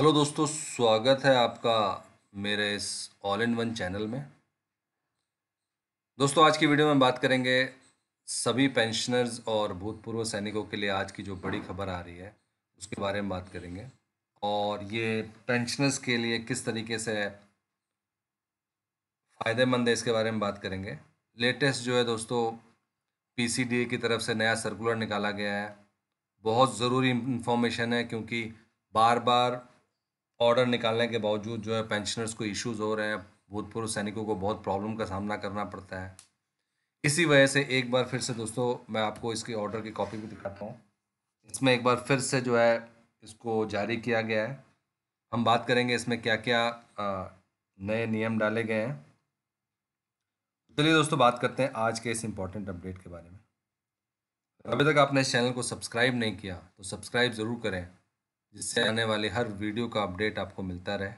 hello दोस्तों स्वागत है आपका मेरे इस ऑल इन वन चैनल में दोस्तों आज की वीडियो में बात करेंगे सभी पेंशनर्स और भूतपूर्व सैनिकों के लिए आज की जो बड़ी खबर आ रही है उसके बारे में बात करेंगे और ये पेंशनर्स के लिए किस तरीके से फ़ायदेमंद है इसके बारे में बात करेंगे लेटेस्ट जो है दोस्तों पीसीडीए की तरफ से नया सर्कुलर निकाला गया है बहुत ज़रूरी इन्फॉर्मेशन है क्योंकि बार बार ऑर्डर निकालने के बावजूद जो है पेंशनर्स को इश्यूज हो रहे हैं भूतपूर्व सैनिकों को बहुत प्रॉब्लम का सामना करना पड़ता है इसी वजह से एक बार फिर से दोस्तों मैं आपको इसकी ऑर्डर की कॉपी भी दिखाता हूँ इसमें एक बार फिर से जो है इसको जारी किया गया है हम बात करेंगे इसमें क्या क्या नए नियम डाले गए हैं चलिए दोस्तों बात करते हैं आज के इस इम्पॉर्टेंट अपडेट के बारे में अभी तक आपने इस चैनल को सब्सक्राइब नहीं किया तो सब्सक्राइब ज़रूर करें जिससे आने वाले हर वीडियो का अपडेट आपको मिलता रहे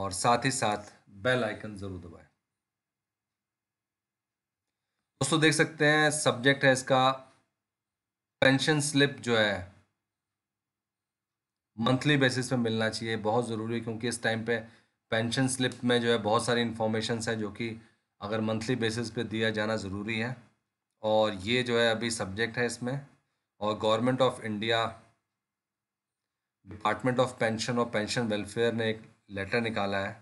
और साथ ही साथ बेल आइकन ज़रूर दबाएं दोस्तों देख सकते हैं सब्जेक्ट है इसका पेंशन स्लिप जो है मंथली बेसिस पे मिलना चाहिए बहुत ज़रूरी है क्योंकि इस टाइम पे पेंशन स्लिप में जो है बहुत सारी इन्फॉर्मेशन है जो कि अगर मंथली बेसिस पे दिया जाना ज़रूरी है और ये जो है अभी सब्जेक्ट है इसमें और government of India department of pension और पेंशन वेलफेयर ने एक लेटर निकाला है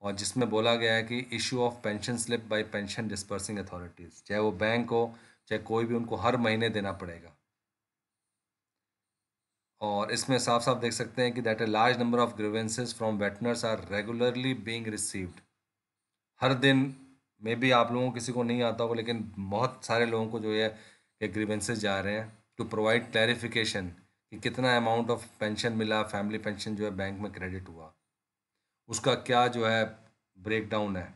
और जिसमें बोला गया है कि issue of pension slip by pension disbursing authorities चाहे वो बैंक हो चाहे कोई भी उनको हर महीने देना पड़ेगा और इसमें साफ साफ देख सकते हैं कि that a large number of grievances from veterans are regularly being received हर दिन मे भी आप लोगों को किसी को नहीं आता होगा लेकिन बहुत सारे लोगों को जो है ग्रीवेंसेज जा रहे हैं टू प्रोवाइड क्लैरिफिकेशन कि कितना अमाउंट ऑफ पेंशन मिला फैमिली पेंशन जो है बैंक में क्रेडिट हुआ उसका क्या जो है ब्रेक डाउन है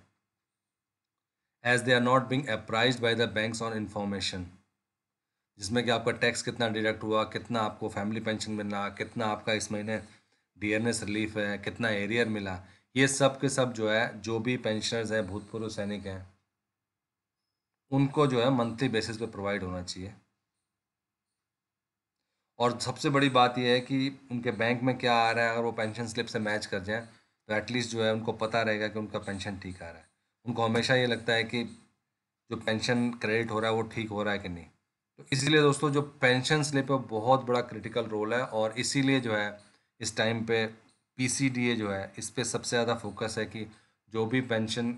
as they are not being apprised by the bank on information जिसमें कि आपका टैक्स कितना डिडक्ट हुआ कितना आपको फैमिली पेंशन मिला कितना आपका इस महीने डी रिलीफ है कितना एरियर मिला ये सब के सब जो है जो भी पेंशनर्स हैं भूतपूर्व सैनिक हैं उनको जो है मंथली बेसिस पे प्रोवाइड होना चाहिए और सबसे बड़ी बात यह है कि उनके बैंक में क्या आ रहा है अगर वो पेंशन स्लिप से मैच कर जाएँ तो एटलीस्ट जो है उनको पता रहेगा कि उनका पेंशन ठीक आ रहा है उनको हमेशा ये लगता है कि जो पेंशन क्रेडिट हो रहा है वो ठीक हो रहा है कि नहीं तो इसीलिए दोस्तों जो पेंशन स्लिप है बहुत बड़ा क्रिटिकल रोल है और इसीलिए जो है इस टाइम पे पीसीडीए जो है इस पर सबसे ज़्यादा फोकस है कि जो भी पेंशन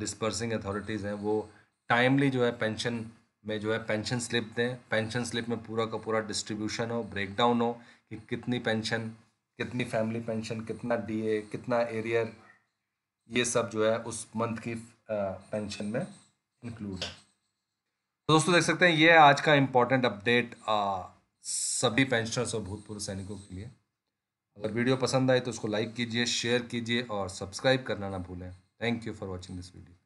डिस्पर्सिंग अथॉरिटीज़ हैं वो टाइमली जो है पेंशन में जो है पेंशन स्लिप दें पेंशन स्लिप में पूरा का पूरा डिस्ट्रीब्यूशन हो ब्रेकडाउन हो कि कितनी पेंशन कितनी फैमिली पेंशन कितना डीए कितना एरियर ये सब जो है उस मंथ की पेंशन में इंक्लूड है तो दोस्तों देख सकते हैं ये है आज का इम्पोर्टेंट अपडेट सभी पेंशनर्स और भूतपूर्व सैनिकों के लिए अगर वीडियो पसंद आए तो उसको लाइक कीजिए शेयर कीजिए और सब्सक्राइब करना ना भूलें thank you for watching this video